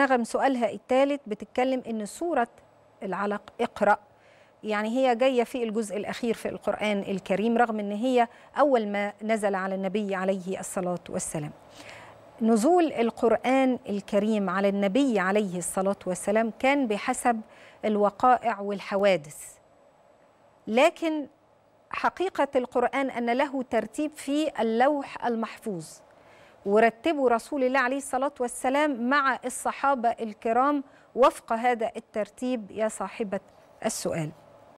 نغم سؤالها الثالث بتتكلم ان سوره العلق اقرا يعني هي جايه في الجزء الاخير في القران الكريم رغم ان هي اول ما نزل على النبي عليه الصلاه والسلام نزول القرآن الكريم على النبي عليه الصلاة والسلام كان بحسب الوقائع والحوادث لكن حقيقة القرآن أن له ترتيب في اللوح المحفوظ ورتبوا رسول الله عليه الصلاة والسلام مع الصحابة الكرام وفق هذا الترتيب يا صاحبة السؤال